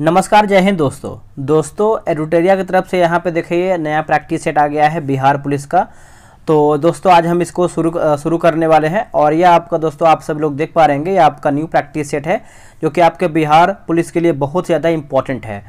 नमस्कार जय हिंद दोस्तों दोस्तों एडुटेरिया की तरफ से यहाँ पे देखिए नया प्रैक्टिस सेट आ गया है बिहार पुलिस का तो दोस्तों आज हम इसको शुरू शुरू करने वाले हैं और यह आपका दोस्तों आप सब लोग देख पा रहेंगे ये आपका न्यू प्रैक्टिस सेट है जो कि आपके बिहार पुलिस के लिए बहुत ज़्यादा इंपॉर्टेंट है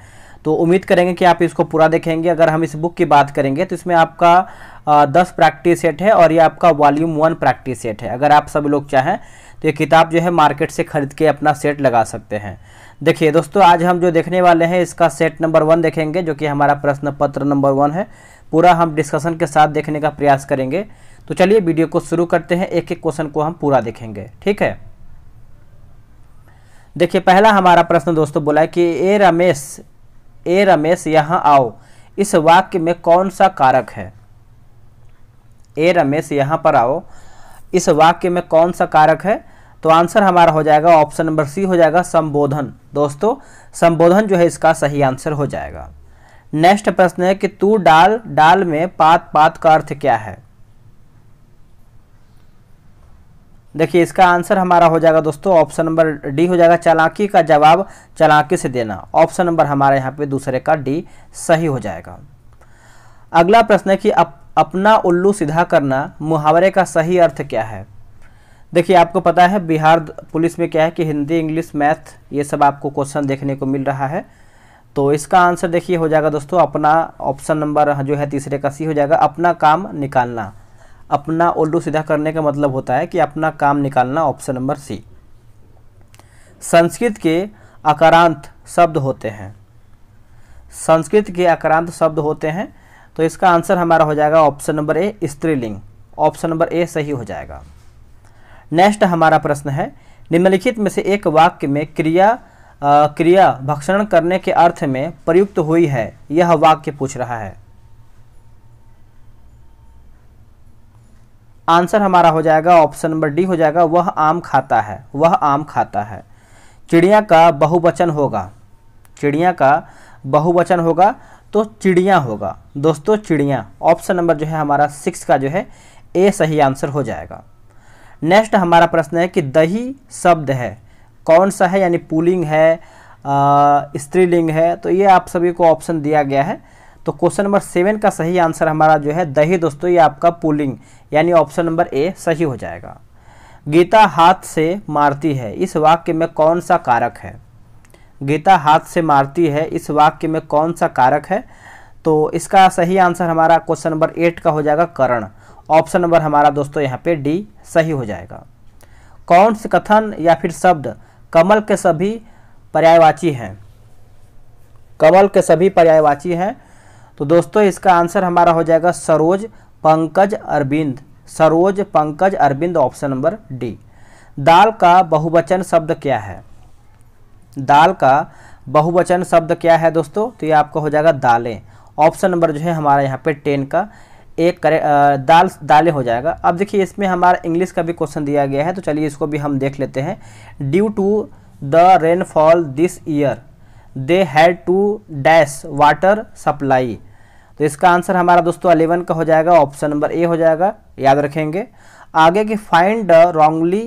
तो उम्मीद करेंगे कि आप इसको पूरा देखेंगे अगर हम इस बुक की बात करेंगे तो इसमें आपका दस प्रैक्टिस सेट है और ये आपका वॉल्यूम वन प्रैक्टिस सेट है अगर आप सब लोग चाहें तो ये किताब जो है मार्केट से ख़रीद के अपना सेट लगा सकते हैं देखिए दोस्तों आज हम जो देखने वाले हैं इसका सेट नंबर वन देखेंगे जो कि हमारा प्रश्न पत्र नंबर वन है पूरा हम डिस्कशन के साथ देखने का प्रयास करेंगे तो चलिए वीडियो को शुरू करते हैं एक एक क्वेश्चन को हम पूरा देखेंगे ठीक है देखिए पहला हमारा प्रश्न दोस्तों बोला है कि ए रमेश ए रमेश यहाँ आओ इस वाक्य में कौन सा कारक है ए रमेश यहाँ पर आओ इस वाक्य में कौन सा कारक है तो आंसर हमारा हो जाएगा ऑप्शन नंबर सी हो जाएगा संबोधन दोस्तों संबोधन जो है इसका सही आंसर हो जाएगा नेक्स्ट प्रश्न है कि तू डाल डाल में पात पात का अर्थ क्या है देखिए इसका आंसर हमारा हो जाएगा दोस्तों ऑप्शन नंबर डी हो जाएगा चालाकी का जवाब चालाकी से देना ऑप्शन नंबर हमारे यहाँ पे दूसरे का डी सही हो जाएगा अगला प्रश्न है कि अप, अपना उल्लू सीधा करना मुहावरे का सही अर्थ क्या है देखिए आपको पता है बिहार पुलिस में क्या है कि हिंदी इंग्लिश मैथ ये सब आपको क्वेश्चन देखने को मिल रहा है तो इसका आंसर देखिए हो जाएगा दोस्तों अपना ऑप्शन नंबर जो है तीसरे का सी हो जाएगा अपना काम निकालना अपना उल्लू सीधा करने का मतलब होता है कि अपना काम निकालना ऑप्शन नंबर सी संस्कृत के अकारांत शब्द होते हैं संस्कृत के अकारांत शब्द होते हैं तो इसका आंसर हमारा हो जाएगा ऑप्शन नंबर ए स्त्रीलिंग ऑप्शन नंबर ए सही हो जाएगा नेक्स्ट हमारा प्रश्न है निम्नलिखित में से एक वाक्य में क्रिया आ, क्रिया भक्षण करने के अर्थ में प्रयुक्त हुई है यह वाक्य पूछ रहा है आंसर हमारा हो जाएगा ऑप्शन नंबर डी हो जाएगा वह आम खाता है वह आम खाता है चिड़िया का बहुवचन होगा चिड़िया का बहुवचन होगा तो चिड़िया होगा दोस्तों चिड़िया ऑप्शन नंबर जो है हमारा सिक्स का जो है ए सही आंसर हो जाएगा नेक्स्ट हमारा प्रश्न है कि दही शब्द है कौन सा है यानी पुलिंग है स्त्रीलिंग है तो ये आप सभी को ऑप्शन दिया गया है तो क्वेश्चन नंबर सेवन का सही आंसर हमारा जो है दही दोस्तों ये आपका पुलिंग यानी ऑप्शन नंबर ए सही हो जाएगा गीता हाथ से मारती है इस वाक्य में कौन सा कारक है गीता हाथ से मारती है इस वाक्य में कौन सा कारक है तो इसका सही आंसर हमारा क्वेश्चन नंबर एट का हो जाएगा करण ऑप्शन नंबर हमारा दोस्तों यहाँ पे डी सही हो जाएगा कौन से कथन या फिर शब्द कमल के सभी पर्यायवाची हैं कमल के सभी पर्यायवाची हैं तो दोस्तों इसका आंसर हमारा हो जाएगा सरोज पंकज अरविंद सरोज पंकज अरविंद ऑप्शन नंबर डी दाल का बहुवचन शब्द क्या है दाल का बहुवचन शब्द क्या है दोस्तों तो ये आपका हो जाएगा दालें ऑप्शन नंबर जो है हमारा यहाँ पे टेन का एक करे दाल दालें हो जाएगा अब देखिए इसमें हमारा इंग्लिश का भी क्वेश्चन दिया गया है तो चलिए इसको भी हम देख लेते हैं due to the rainfall this year they had to dash water supply तो इसका आंसर हमारा दोस्तों अलेवन का हो जाएगा ऑप्शन नंबर ए हो जाएगा याद रखेंगे आगे की find the wrongly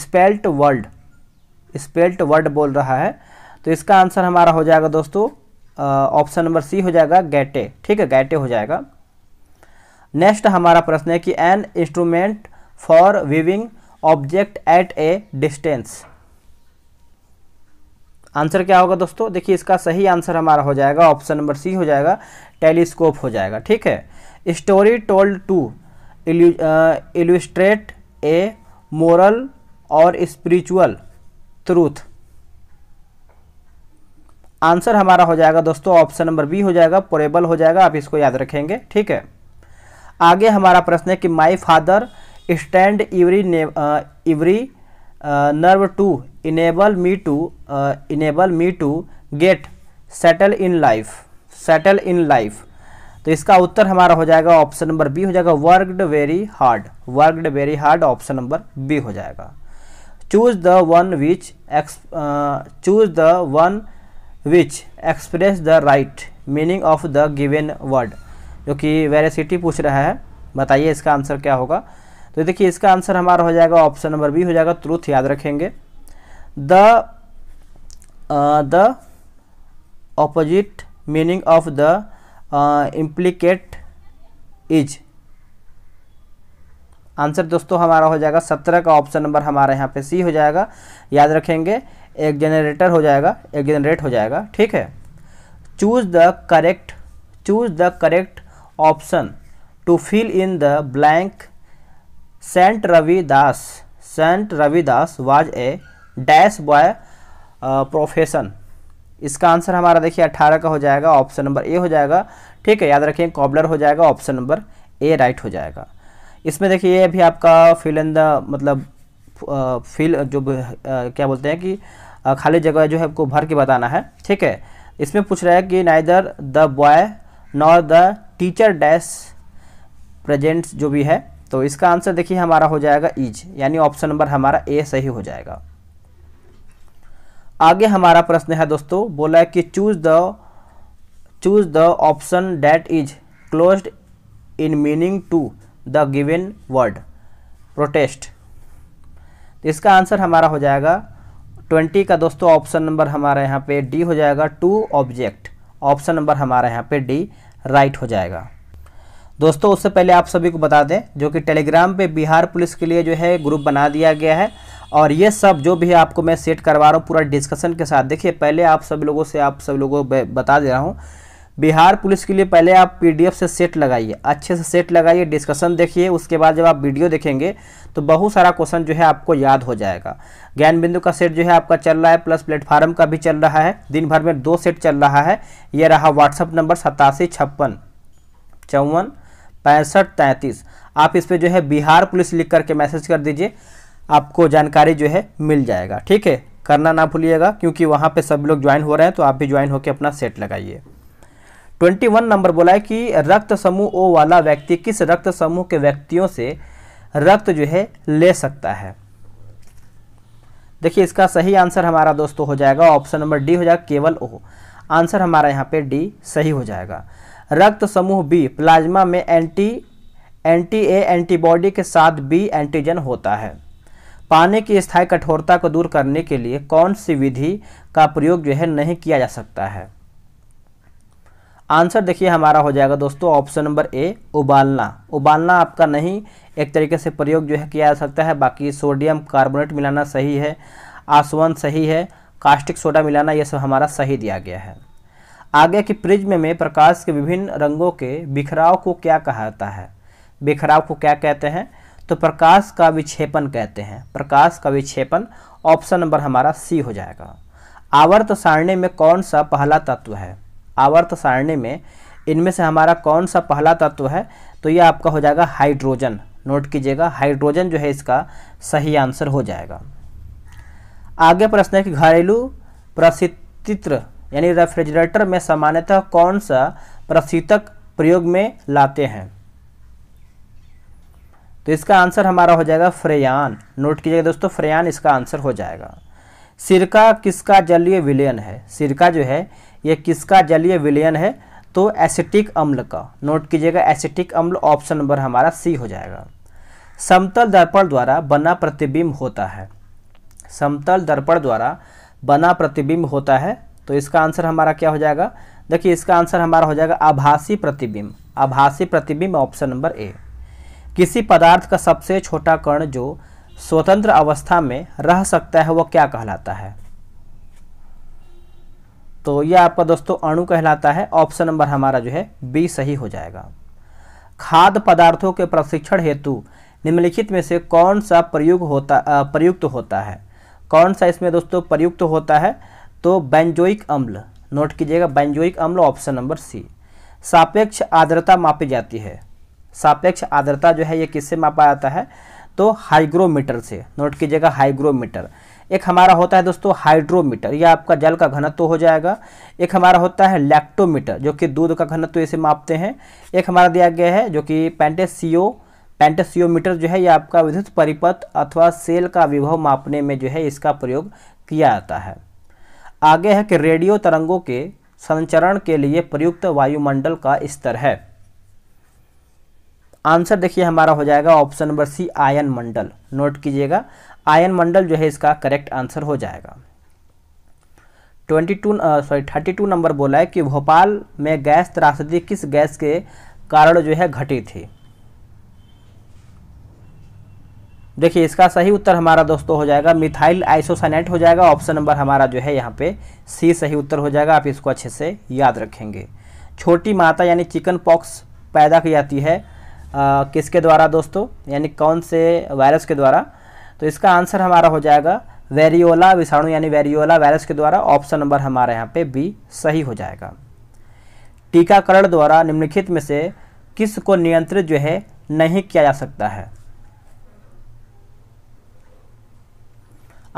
spelt world spelt word बोल रहा है तो इसका आंसर हमारा हो जाएगा दोस्तों ऑप्शन नंबर सी हो जाएगा गैटे ठीक है गैटे हो जाएगा नेक्स्ट हमारा प्रश्न है कि an instrument for viewing object at a distance answer क्या होगा दोस्तों देखिए इसका सही आंसर हमारा हो जाएगा ऑप्शन नंबर सी हो जाएगा टेलीस्कोप हो जाएगा ठीक है story told to illustrate a moral और स्पिरिचुअल ट्रूथ आंसर हमारा हो जाएगा दोस्तों ऑप्शन नंबर बी हो जाएगा पोरेबल हो जाएगा आप इसको याद रखेंगे ठीक है आगे हमारा प्रश्न है कि my father stand every every nerve to enable me to enable me to get settle in life settle in life तो इसका उत्तर हमारा हो जाएगा ऑप्शन नंबर बी हो जाएगा worked very hard worked very hard option number B हो जाएगा choose the one which ex choose the one which express the right meaning of the given word जो कि वेरेसिटी पूछ रहा है बताइए इसका आंसर क्या होगा तो देखिए इसका आंसर हमारा हो जाएगा ऑप्शन नंबर बी हो जाएगा ट्रूथ याद रखेंगे the the opposite meaning of the implicate is answer दोस्तों हमारा हो जाएगा सत्रह का ऑप्शन नंबर हमारे यहाँ पे सी हो जाएगा याद रखेंगे एक जनरेटर हो जाएगा एक जनरेट हो जाएगा ठीक है choose the correct choose the correct option to fill in the blank Saint Ravidas saint Saint was a was a dash boy profession uh, इसका आंसर हमारा देखिए 18 का हो जाएगा ऑप्शन नंबर ए हो जाएगा ठीक है याद रखें कॉबलर हो जाएगा ऑप्शन नंबर ए राइट हो जाएगा इसमें देखिए ये भी आपका फिल इन द मतलब फिल uh, जो uh, क्या बोलते हैं कि खाली जगह जो है आपको भर के बताना है ठीक है इसमें पूछ रहा है कि neither the boy nor the teacher dash present जो भी है तो इसका आंसर देखिए हमारा हो जाएगा इज यानी ऑप्शन नंबर हमारा ए सही हो जाएगा आगे हमारा प्रश्न है दोस्तों बोला है कि choose the choose the option that is closed in meaning to the given word protest इसका आंसर हमारा हो जाएगा ट्वेंटी का दोस्तों ऑप्शन नंबर हमारा यहाँ पे डी हो जाएगा टू ऑब्जेक्ट ऑप्शन नंबर हमारा यहाँ पे डी राइट हो जाएगा दोस्तों उससे पहले आप सभी को बता दें जो कि टेलीग्राम पे बिहार पुलिस के लिए जो है ग्रुप बना दिया गया है और ये सब जो भी आपको मैं सेट करवा रहा हूँ पूरा डिस्कशन के साथ देखिए पहले आप सब लोगों से आप सब लोगों को बता दे रहा हूँ बिहार पुलिस के लिए पहले आप पीडीएफ से सेट लगाइए अच्छे से सेट लगाइए डिस्कशन देखिए उसके बाद जब आप वीडियो देखेंगे तो बहुत सारा क्वेश्चन जो है आपको याद हो जाएगा ज्ञान बिंदु का सेट जो है आपका चल रहा है प्लस प्लेटफार्म का भी चल रहा है दिन भर में दो सेट चल रहा है यह रहा व्हाट्सअप नंबर सतासी छप्पन चौवन पैंसठ तैंतीस आप इस पर जो है बिहार पुलिस लिख करके मैसेज कर दीजिए आपको जानकारी जो है मिल जाएगा ठीक है करना ना भूलिएगा क्योंकि वहाँ पे सब लोग ज्वाइन हो रहे हैं तो आप भी ज्वाइन होकर अपना सेट लगाइए ट्वेंटी वन नंबर बोला है कि रक्त समूह ओ वाला व्यक्ति किस रक्त समूह के व्यक्तियों से रक्त जो है ले सकता है देखिए इसका सही आंसर हमारा दोस्तों हो जाएगा ऑप्शन नंबर डी हो जाएगा केवल ओ आंसर हमारा यहाँ पे डी सही हो जाएगा रक्त समूह बी प्लाज्मा में एंटी एंटी ए एंटीबॉडी के साथ बी एंटीजन होता है पानी की स्थायी कठोरता को दूर करने के लिए कौन सी विधि का प्रयोग जो है नहीं किया जा सकता है आंसर देखिए हमारा हो जाएगा दोस्तों ऑप्शन नंबर ए उबालना उबालना आपका नहीं एक तरीके से प्रयोग जो है किया जा सकता है बाकी सोडियम कार्बोनेट मिलाना सही है आसवन सही है कास्टिक सोडा मिलाना यह सब हमारा सही दिया गया है आगे की प्रिज्म में प्रकाश के विभिन्न रंगों के बिखराव को क्या कहा जाता है बिखराव को क्या कहते हैं तो प्रकाश का विक्षेपण कहते हैं प्रकाश का विक्षेपण ऑप्शन नंबर हमारा सी हो जाएगा आवर्त सारणी में कौन सा पहला तत्व है आवर्त सारणी में इनमें से हमारा कौन सा पहला तत्व है तो ये आपका हो जाएगा हाइड्रोजन नोट कीजिएगा हाइड्रोजन जो है इसका सही आंसर हो जाएगा आगे प्रश्न है कि घरेलू प्रशीतित्र यानी रेफ्रिजरेटर में सामान्यतः कौन सा प्रसितक प्रयोग में लाते हैं तो इसका आंसर हमारा हो जाएगा फ्रेयान नोट कीजिएगा दोस्तों फ्रेयान इसका आंसर हो जाएगा सिरका किसका जलीय विलयन है सिरका जो है ये किसका जलीय विलयन है तो एसिटिक अम्ल का नोट कीजिएगा एसिटिक अम्ल ऑप्शन नंबर हमारा सी हो जाएगा समतल दर्पण द्वारा बना प्रतिबिंब होता है समतल दर्पण द्वारा बना प्रतिबिंब होता है तो इसका आंसर हमारा क्या हो जाएगा देखिए इसका आंसर हमारा हो जाएगा आभासी प्रतिबिंब आभासी प्रतिबिंब ऑप्शन नंबर ए किसी पदार्थ का सबसे छोटा कर्ण जो स्वतंत्र अवस्था में रह सकता है वह क्या कहलाता है तो यह आपका दोस्तों अणु कहलाता है ऑप्शन नंबर हमारा जो है बी सही हो जाएगा खाद्य पदार्थों के प्रशिक्षण हेतु निम्नलिखित में से कौन सा प्रयोग होता प्रयुक्त होता है कौन सा इसमें दोस्तों प्रयुक्त होता है तो बैंजोइक अम्ल नोट कीजिएगा बैंजोइक अम्ल ऑप्शन नंबर सी सापेक्ष आर्द्रता मापी जाती है सापेक्ष आर्द्रता जो है ये किससे मापा जाता है तो हाइग्रोमीटर से नोट कीजिएगा हाइग्रोमीटर एक हमारा होता है दोस्तों हाइड्रोमीटर यह आपका जल का घनत्व हो जाएगा एक हमारा होता है लैक्टोमीटर जो कि दूध का घनत्व इसे मापते हैं एक हमारा दिया गया है जो कि पेंटेसियो पेंटेसियोमीटर जो है यह आपका विद्युत परिपथ अथवा सेल का विभव मापने में जो है इसका प्रयोग किया जाता है आगे है कि रेडियो तरंगों के संचरण के लिए प्रयुक्त वायुमंडल का स्तर है आंसर देखिए हमारा हो जाएगा ऑप्शन नंबर सी आयन मंडल नोट कीजिएगा आयन मंडल जो है इसका करेक्ट आंसर हो जाएगा twenty two sorry thirty two number बोला है कि भोपाल में गैस त्रासदी किस गैस के कारण जो है घटी थी देखिए इसका सही उत्तर हमारा दोस्तों हो जाएगा मिथाइल आइसोसाइनेट हो जाएगा ऑप्शन नंबर हमारा जो है यहाँ पे सी सही उत्तर हो जाएगा आप इसको अच्छे से याद रखेंगे छोटी माता यानी चिकन पॉक्स पैदा की जाती है किसके द्वारा दोस्तों यानी कौन से वायरस के द्वारा तो इसका आंसर हमारा हो जाएगा वेरियोला विषाणु यानी वेरियोला वायरस के द्वारा ऑप्शन नंबर हमारे यहाँ पे बी सही हो जाएगा टीकाकरण द्वारा निम्नलिखित में से किस को नियंत्रित जो है नहीं किया जा सकता है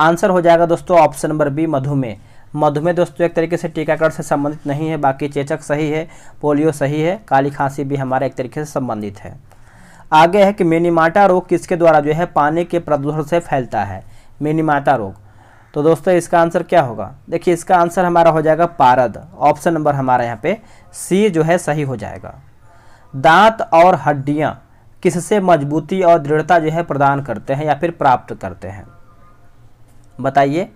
आंसर हो जाएगा दोस्तों ऑप्शन नंबर बी मधुमेह मधुमेह दोस्तों एक तरीके से टीकाकरण से संबंधित नहीं है बाकी चेचक सही है पोलियो सही है काली खांसी भी हमारा एक तरीके से संबंधित है आगे है कि मिनीमाटा रोग किसके द्वारा जो है पानी के प्रदूषण से फैलता है मिनीमाटा रोग तो दोस्तों इसका आंसर क्या होगा देखिए इसका आंसर हमारा हो जाएगा पारद ऑप्शन नंबर हमारा यहाँ पे सी जो है सही हो जाएगा दांत और हड्डियाँ किससे मजबूती और दृढ़ता जो है प्रदान करते हैं या फिर प्राप्त करते हैं बताइए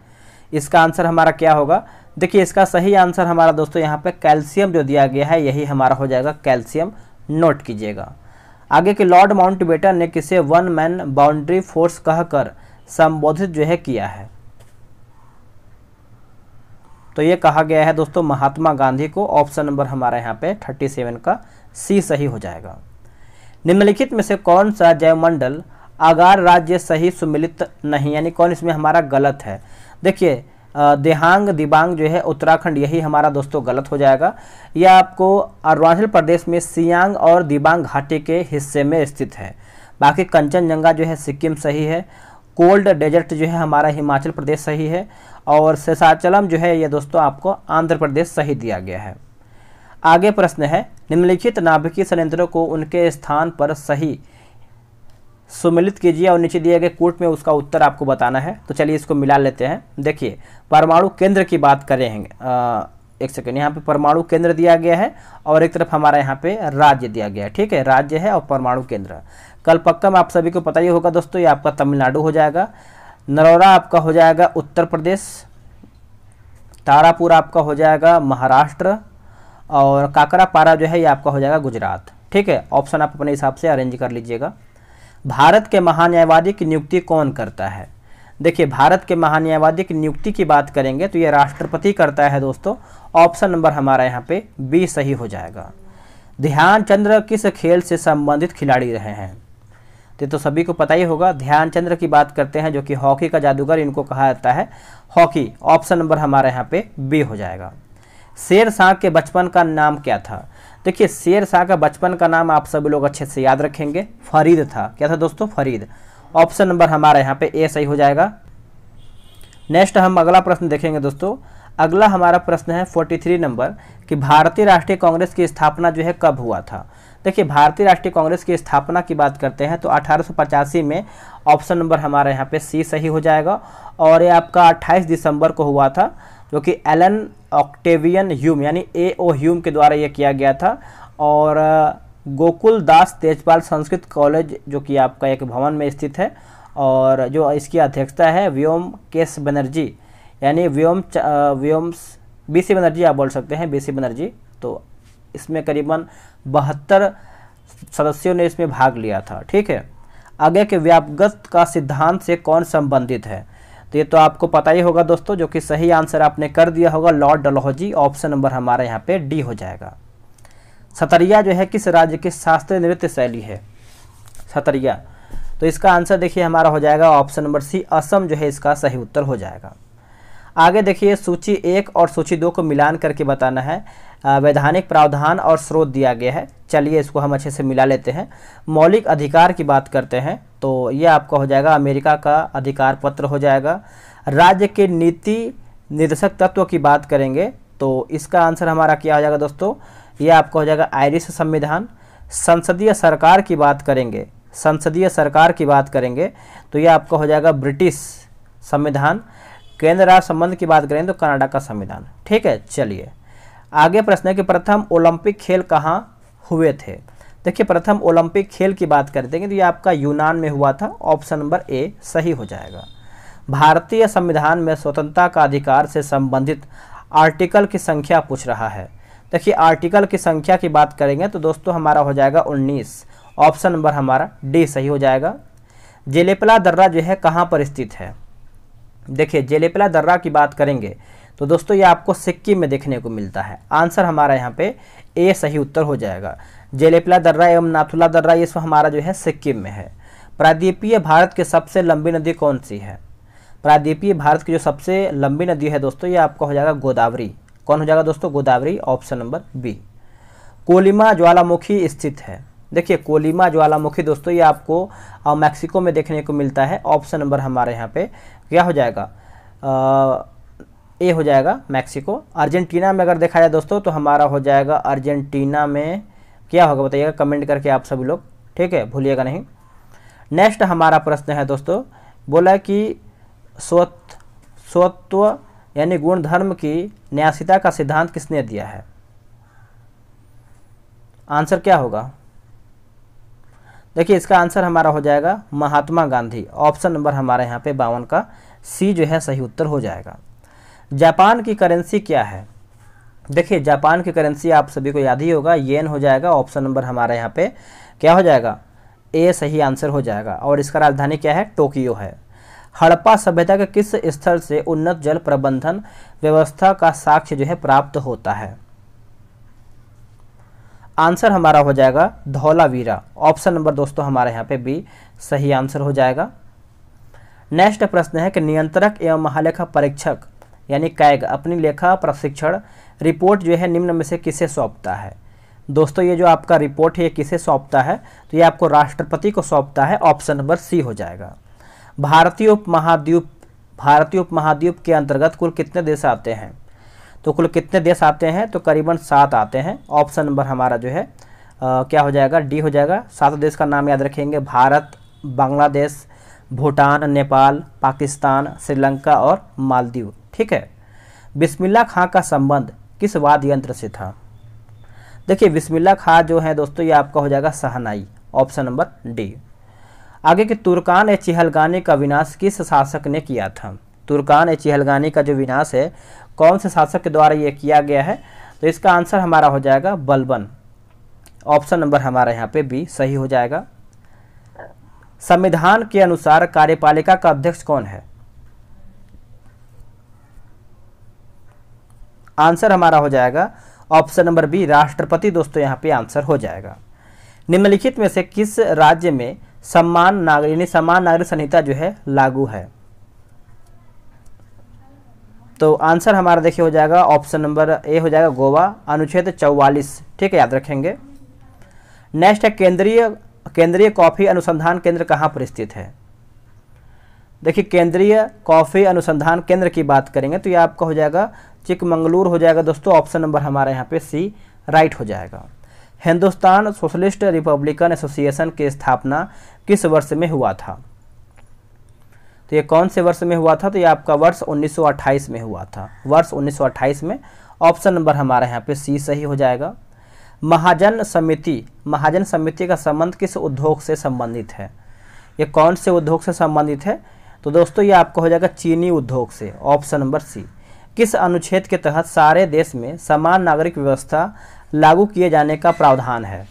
इसका आंसर हमारा क्या होगा देखिए इसका सही आंसर हमारा दोस्तों यहाँ पे कैल्शियम जो दिया गया है यही हमारा हो जाएगा कैल्शियम नोट कीजिएगा आगे के लॉर्ड माउंटबेटन ने किसे वन मैन बाउंड्री फोर्स कहकर संबोधित जो है किया है तो ये कहा गया है दोस्तों महात्मा गांधी को ऑप्शन नंबर हमारा यहाँ पे 37 का सी सही हो जाएगा निम्नलिखित में से कौन सा जयमंडल आगार राज्य सही सुमिलित नहीं यानी कौन इसमें हमारा गलत है देखिए देहांग दिबांग जो है उत्तराखंड यही हमारा दोस्तों गलत हो जाएगा यह आपको अरुणाचल प्रदेश में सियांग और दिबांग घाटी के हिस्से में स्थित है बाकी कंचनजंगा जो है सिक्किम सही है कोल्ड डेजर्ट जो है हमारा हिमाचल प्रदेश सही है और सेसाचलम जो है ये दोस्तों आपको आंध्र प्रदेश सही दिया गया है आगे प्रश्न है निम्नलिखित नाभिकीय संयंत्रों को उनके स्थान पर सही सुमिलित कीजिए और नीचे दिए गए कोट में उसका उत्तर आपको बताना है तो चलिए इसको मिला लेते हैं देखिए परमाणु केंद्र की बात करेंगे एक सेकेंड यहाँ पे परमाणु केंद्र दिया गया है और एक तरफ हमारा यहाँ पे राज्य दिया गया है ठीक है राज्य है और परमाणु केंद्र कलपक्कम आप सभी को पता ही होगा दोस्तों ये आपका तमिलनाडु हो जाएगा नरौरा आपका हो जाएगा उत्तर प्रदेश तारापुर आपका हो जाएगा महाराष्ट्र और काकरापारा जो है ये आपका हो जाएगा गुजरात ठीक है ऑप्शन आप अपने हिसाब से अरेंज कर लीजिएगा भारत के महान्यायवादी की नियुक्ति कौन करता है देखिए भारत के महान्यायवादी की नियुक्ति की बात करेंगे तो ये राष्ट्रपति करता है दोस्तों ऑप्शन नंबर हमारा यहाँ पे बी सही हो जाएगा ध्यानचंद्र किस खेल से संबंधित खिलाड़ी रहे हैं तो ये तो सभी को पता ही होगा ध्यानचंद्र की बात करते हैं जो कि हॉकी का जादूगर इनको कहा जाता है हॉकी ऑप्शन नंबर हमारे यहाँ पे बी हो जाएगा शेर शाह के बचपन का नाम क्या था देखिए शेर शाह का बचपन का नाम आप सभी लोग अच्छे से याद रखेंगे फरीद था क्या था दोस्तों फरीद ऑप्शन नंबर हमारा यहाँ पे ए सही हो जाएगा नेक्स्ट हम अगला प्रश्न देखेंगे दोस्तों अगला हमारा प्रश्न है 43 नंबर कि भारतीय राष्ट्रीय कांग्रेस की स्थापना जो है कब हुआ था देखिए भारतीय राष्ट्रीय कांग्रेस की स्थापना की बात करते हैं तो अठारह में ऑप्शन नंबर हमारा यहाँ पे सी सही हो जाएगा और ये आपका 28 दिसंबर को हुआ था जो कि एलन ऑक्टेवियन ह्यूम यानी ए ओ ह्यूम के द्वारा यह किया गया था और गोकुल दास तेजपाल संस्कृत कॉलेज जो कि आपका एक भवन में स्थित है और जो इसकी अध्यक्षता है व्योम केस बनर्जी यानी व्योम व्योम बी सी बनर्जी आप बोल सकते हैं बी सी बनर्जी तो इसमें करीबन बहत्तर सदस्यों ने इसमें भाग लिया था ठीक है आगे के व्यापगत का सिद्धांत से कौन संबंधित है तो ये तो आपको पता ही होगा दोस्तों जो कि सही आंसर आपने कर दिया होगा लॉर्ड डलहौजी ऑप्शन नंबर हमारे यहाँ पे डी हो जाएगा सतरिया जो है किस राज्य की शास्त्रीय नृत्य शैली है सतरिया तो इसका आंसर देखिए हमारा हो जाएगा ऑप्शन नंबर सी असम जो है इसका सही उत्तर हो जाएगा आगे देखिए सूची एक और सूची दो को मिलान करके बताना है वैधानिक प्रावधान और स्रोत दिया गया है चलिए इसको हम अच्छे से मिला लेते हैं मौलिक अधिकार की बात करते हैं तो ये आपका हो जाएगा अमेरिका का अधिकार पत्र हो जाएगा राज्य के नीति निर्देशक तत्व की बात करेंगे तो इसका आंसर हमारा क्या हो जाएगा दोस्तों ये आपका हो जाएगा आयरिश संविधान संसदीय सरकार की बात करेंगे संसदीय सरकार की बात करेंगे तो ये आपका हो जाएगा ब्रिटिश संविधान केंद्र राज्य संबंध की बात करें तो कनाडा का संविधान ठीक है चलिए आगे प्रश्न है कि प्रथम ओलंपिक खेल कहाँ हुए थे देखिए प्रथम ओलंपिक खेल की बात कर देंगे तो ये आपका यूनान में हुआ था ऑप्शन नंबर ए सही हो जाएगा भारतीय संविधान में स्वतंत्रता का अधिकार से संबंधित आर्टिकल की संख्या पूछ रहा है देखिए आर्टिकल की संख्या की बात करेंगे तो दोस्तों हमारा हो जाएगा उन्नीस ऑप्शन नंबर हमारा डी सही हो जाएगा जेलेपला दर्रा जो है कहाँ पर स्थित है देखिए जेलेपिला दर्रा की बात करेंगे तो दोस्तों ये आपको सिक्किम में देखने को मिलता है आंसर हमारा यहाँ पे ए सही उत्तर हो जाएगा जेलेपिला दर्रा एवं नाथुला दर्रा ये सब हमारा जो है सिक्किम में है प्रादीपीय भारत की सबसे लंबी नदी कौन सी है प्रादीपीय भारत की जो सबसे लंबी नदी है दोस्तों ये आपका हो जाएगा गोदावरी कौन हो जाएगा दोस्तों Godavari option number B Colima ज्वालामुखी स्थित है देखिए कोलिमा ज्वालामुखी दोस्तों ये आपको मैक्सिको में देखने को मिलता है ऑप्शन नंबर हमारे यहाँ पे क्या हो जाएगा ए हो जाएगा मैक्सिको अर्जेंटीना में अगर देखा जाए दोस्तों तो हमारा हो जाएगा अर्जेंटीना में क्या होगा बताइएगा कमेंट करके आप सभी लोग ठीक है भूलिएगा नहीं नेक्स्ट हमारा प्रश्न है दोस्तों बोला कि स्वत स्वत्व यानी गुण धर्म की न्यासिता का सिद्धांत किसने दिया है आंसर क्या होगा देखिए इसका आंसर हमारा हो जाएगा महात्मा गांधी ऑप्शन नंबर हमारे यहाँ पे बावन का सी जो है सही उत्तर हो जाएगा जापान की करेंसी क्या है देखिए जापान की करेंसी आप सभी को याद ही होगा येन हो जाएगा ऑप्शन नंबर हमारे यहाँ पे क्या हो जाएगा ए सही आंसर हो जाएगा और इसका राजधानी क्या है टोक्यो है हड़प्पा सभ्यता के किस स्थल से उन्नत जल प्रबंधन व्यवस्था का साक्ष्य जो है प्राप्त होता है आंसर हमारा हो जाएगा धौलावीरा ऑप्शन नंबर दोस्तों हमारे यहाँ पे बी सही आंसर हो जाएगा नेक्स्ट प्रश्न है कि नियंत्रक एवं महालेखा परीक्षक यानी कैग अपनी लेखा प्रशिक्षण रिपोर्ट जो है निम्न में से किसे सौंपता है दोस्तों ये जो आपका रिपोर्ट है ये किसे सौंपता है तो ये आपको राष्ट्रपति को सौंपता है ऑप्शन नंबर सी हो जाएगा भारतीय उपमहाद्वीप भारतीय उपमहाद्वीप के अंतर्गत कुल कितने देश आते हैं तो कुल कितने देश आते हैं तो करीबन सात आते हैं ऑप्शन नंबर हमारा जो है आ, क्या हो जाएगा डी हो जाएगा सातों देश का नाम याद रखेंगे भारत बांग्लादेश भूटान नेपाल पाकिस्तान श्रीलंका और मालदीव ठीक है बिस्मिल्ला खां का संबंध किस वाद्य यंत्र से था देखिए बिस्मिल्ला खां जो है दोस्तों ये आपका हो जाएगा सहनाई ऑप्शन नंबर डी आगे के तुर्कान ए चिहलगानी का विनाश किस शासक ने किया था तुर्कान चिहलगानी का जो विनाश है कौन से शासक के द्वारा ये किया गया है तो इसका आंसर हमारा हो जाएगा बलबन ऑप्शन नंबर हमारा यहाँ पे बी सही हो जाएगा संविधान के अनुसार कार्यपालिका का अध्यक्ष कौन है आंसर हमारा हो जाएगा ऑप्शन नंबर बी राष्ट्रपति दोस्तों यहाँ पे आंसर हो जाएगा निम्नलिखित में से किस राज्य में सम्मान नागरिक यानी सम्मान नागरिक संहिता जो है लागू है तो आंसर हमारा देखिए हो जाएगा ऑप्शन नंबर ए हो जाएगा गोवा अनुच्छेद चौवालीस ठीक है याद रखेंगे नेक्स्ट है केंद्रीय केंद्रीय कॉफ़ी अनुसंधान केंद्र कहाँ पर स्थित है देखिए केंद्रीय कॉफ़ी अनुसंधान केंद्र की बात करेंगे तो ये आपका हो जाएगा चिकमंगलूर हो जाएगा दोस्तों ऑप्शन नंबर हमारे यहाँ पे सी राइट हो जाएगा हिंदुस्तान सोशलिस्ट रिपब्लिकन एसोसिएशन की स्थापना किस वर्ष में हुआ था तो ये कौन से वर्ष में हुआ था तो ये आपका वर्ष 1928 में हुआ था वर्ष 1928 में ऑप्शन नंबर हमारे यहाँ पे सी सही हो जाएगा महाजन समिति महाजन समिति का संबंध किस उद्योग से संबंधित है ये कौन से उद्योग से संबंधित है तो दोस्तों ये आपका हो जाएगा चीनी उद्योग से ऑप्शन नंबर सी किस अनुच्छेद के तहत सारे देश में समान नागरिक व्यवस्था लागू किए जाने का प्रावधान है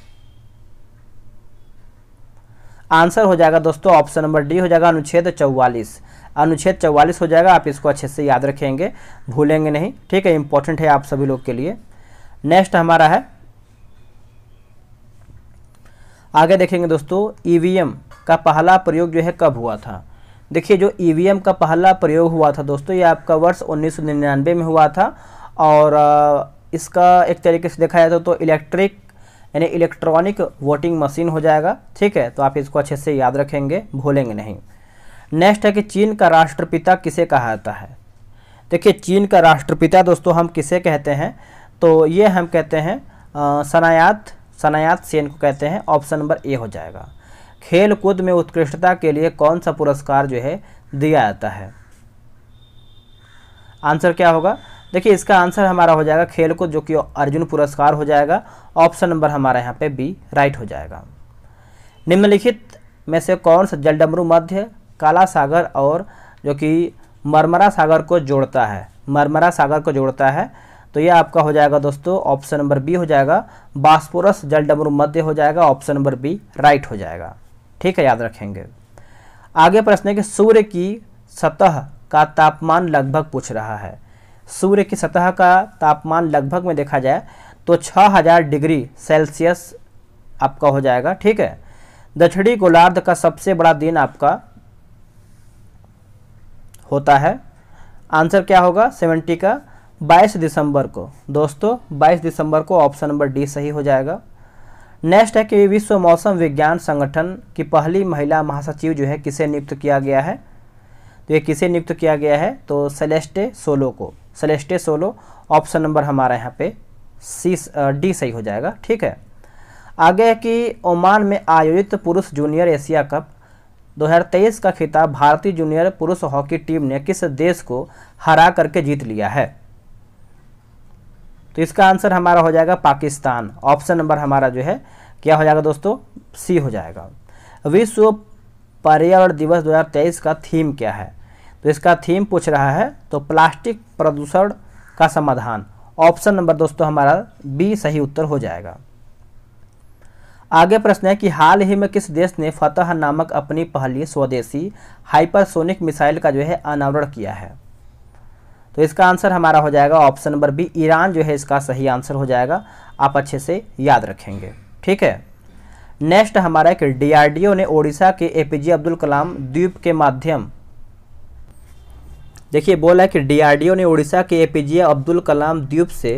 आंसर हो जाएगा दोस्तों ऑप्शन नंबर डी हो जाएगा अनुच्छेद चौवालीस अनुच्छेद चौवालीस हो जाएगा आप इसको अच्छे से याद रखेंगे भूलेंगे नहीं ठीक है इंपॉर्टेंट है आप सभी लोग के लिए नेक्स्ट हमारा है आगे देखेंगे दोस्तों ईवीएम e का पहला प्रयोग जो है कब हुआ था देखिए जो ईवीएम e का पहला प्रयोग हुआ था दोस्तों ये आपका वर्ष 1999 में हुआ था और इसका एक तरीके से देखा जाए तो, तो इलेक्ट्रिक यानी इलेक्ट्रॉनिक वोटिंग मशीन हो जाएगा ठीक है तो आप इसको अच्छे से याद रखेंगे भूलेंगे नहीं नेक्स्ट है कि चीन का राष्ट्रपिता किसे कहा जाता है देखिए चीन का राष्ट्रपिता दोस्तों हम किसे कहते हैं तो ये हम कहते हैं सनायात सनायात सेन को कहते हैं ऑप्शन नंबर ए हो जाएगा खेल कूद में उत्कृष्टता के लिए कौन सा पुरस्कार जो है दिया जाता है आंसर क्या होगा देखिए इसका आंसर हमारा हो जाएगा खेल को जो कि अर्जुन पुरस्कार हो जाएगा ऑप्शन नंबर हमारा यहाँ पे बी राइट हो जाएगा निम्नलिखित में से कौन सा जलडमरू मध्य काला सागर और जो कि मरमरा सागर को जोड़ता है मरमरा सागर को जोड़ता है तो ये आपका हो जाएगा दोस्तों ऑप्शन नंबर बी हो जाएगा बास्पोरस जलडमरू मध्य हो जाएगा ऑप्शन नंबर बी राइट हो जाएगा ठीक है याद रखेंगे आगे प्रश्न है कि सूर्य की सतह का तापमान लगभग पूछ रहा है सूर्य की सतह का तापमान लगभग में देखा जाए तो 6000 डिग्री सेल्सियस आपका हो जाएगा ठीक है दक्षिणी गोलार्ध का सबसे बड़ा दिन आपका होता है आंसर क्या होगा सेवेंटी का 22 दिसंबर को दोस्तों 22 दिसंबर को ऑप्शन नंबर डी सही हो जाएगा नेक्स्ट है कि विश्व मौसम विज्ञान संगठन की पहली महिला महासचिव जो है किसे नियुक्त किया गया है तो ये किसे नियुक्त किया गया है तो सेलेस्टे सोलो को सलेस्टे सोलो ऑप्शन नंबर हमारा यहाँ पे सी डी सही हो जाएगा ठीक है आगे है कि ओमान में आयोजित पुरुष जूनियर एशिया कप 2023 का खिताब भारतीय जूनियर पुरुष हॉकी टीम ने किस देश को हरा करके जीत लिया है तो इसका आंसर हमारा हो जाएगा पाकिस्तान ऑप्शन नंबर हमारा जो है क्या हो जाएगा दोस्तों सी हो जाएगा विश्व पर्यावरण दिवस 2023 का थीम क्या है तो इसका थीम पूछ रहा है तो प्लास्टिक प्रदूषण का समाधान ऑप्शन नंबर दोस्तों हमारा बी सही उत्तर हो जाएगा आगे प्रश्न है कि हाल ही में किस देश ने फतह नामक अपनी पहली स्वदेशी हाइपरसोनिक मिसाइल का जो है अनावरण किया है तो इसका आंसर हमारा हो जाएगा ऑप्शन नंबर बी ईरान जो है इसका सही आंसर हो जाएगा आप अच्छे से याद रखेंगे ठीक है नेक्स्ट हमारा एक डीआरडीओ ने ओडिशा के एपीजे अब्दुल कलाम द्वीप के माध्यम देखिए बोला है कि डीआरडीओ ने उड़ीसा के एपीजे अब्दुल कलाम द्वीप से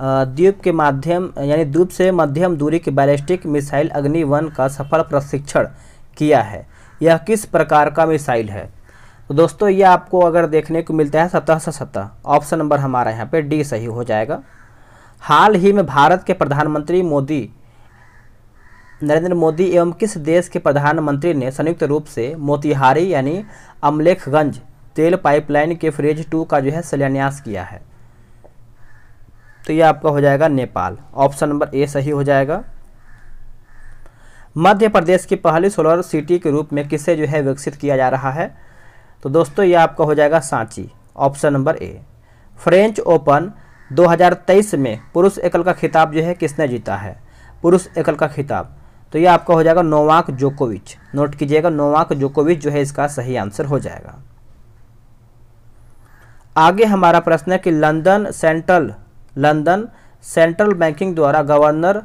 द्वीप के माध्यम यानी द्वीप से मध्यम दूरी के बैलिस्टिक मिसाइल अग्नि वन का सफल प्रशिक्षण किया है यह किस प्रकार का मिसाइल है तो दोस्तों ये आपको अगर देखने को मिलता है सतह से सतह ऑप्शन नंबर हमारा यहाँ पे डी सही हो जाएगा हाल ही में भारत के प्रधानमंत्री मोदी नरेंद्र मोदी एवं किस देश के प्रधानमंत्री ने संयुक्त रूप से मोतिहारी यानी अमलेखगंज तेल पाइपलाइन के फ्रेज टू का जो है शिलान्यास किया है तो ये आपका हो जाएगा नेपाल ऑप्शन नंबर ए सही हो जाएगा मध्य प्रदेश की पहली सोलर सिटी के रूप में किसे जो है विकसित किया जा रहा है तो दोस्तों ये आपका हो जाएगा Sanchi option number A French Open 2023 में पुरुष एकल का खिताब जो है किसने जीता है पुरुष एकल का खिताब तो ये आपका हो जाएगा नोवाक जोकोविच नोट कीजिएगा नोवाक जोकोविच जो है इसका सही आंसर हो जाएगा आगे हमारा प्रश्न है कि London central London central banking द्वारा governor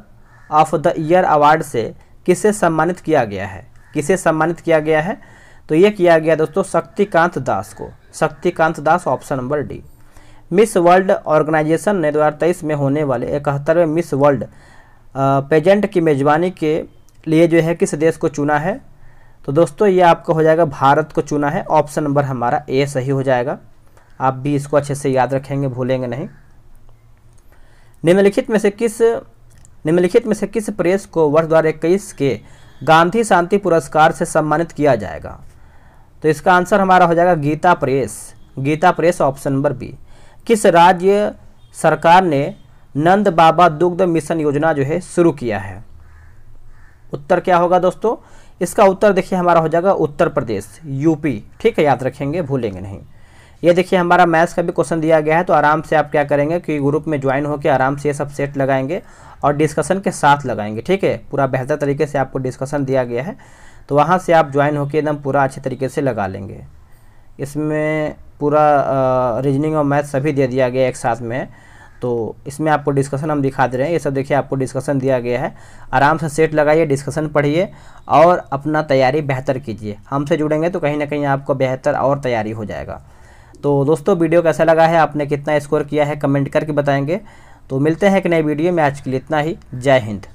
of the year award से किसे सम्मानित किया गया है किसे सम्मानित किया गया है तो ये किया गया दोस्तों शक्तिकांत दास को Shaktikanta Das option number D मिस वर्ल्ड ऑर्गेनाइजेशन ने दो में होने वाले इकहत्तरवें मिस वर्ल्ड पेजेंट की मेज़बानी के लिए जो है किस देश को चुना है तो दोस्तों ये आपका हो जाएगा भारत को चुना है ऑप्शन नंबर हमारा ए सही हो जाएगा आप भी इसको अच्छे से याद रखेंगे भूलेंगे नहीं निम्नलिखित में से किस निम्नलिखित में से किस प्रेस को वर्ष दो इक्कीस के गांधी शांति पुरस्कार से सम्मानित किया जाएगा तो इसका आंसर हमारा हो जाएगा Gita press Gita press option number B किस राज्य सरकार ने नंद बाबा दुग्ध मिशन योजना जो है शुरू किया है उत्तर क्या होगा दोस्तों इसका उत्तर देखिए हमारा हो जाएगा उत्तर प्रदेश यूपी ठीक है याद रखेंगे भूलेंगे नहीं ये देखिए हमारा मैथ्स का भी क्वेश्चन दिया गया है तो आराम से आप क्या करेंगे कि ग्रुप में ज्वाइन होकर आराम से ये सब सेट लगाएंगे और डिस्कशन के साथ लगाएंगे ठीक है पूरा बेहतर तरीके से आपको डिस्कशन दिया गया है तो वहाँ से आप ज्वाइन होकर एकदम पूरा अच्छे तरीके से लगा लेंगे इसमें पूरा रीजनिंग और मैथ सभी दे दिया गया एक साथ में तो इसमें आपको डिस्कशन हम दिखा दे रहे हैं ये सब देखिए आपको डिस्कशन दिया गया है आराम से सेट लगाइए डिस्कशन पढ़िए और अपना तैयारी बेहतर कीजिए हमसे जुड़ेंगे तो कहीं ना कहीं आपको बेहतर और तैयारी हो जाएगा तो दोस्तों वीडियो कैसा लगा है आपने कितना स्कोर किया है कमेंट करके बताएंगे तो मिलते हैं एक नए वीडियो में आज के लिए इतना ही जय हिंद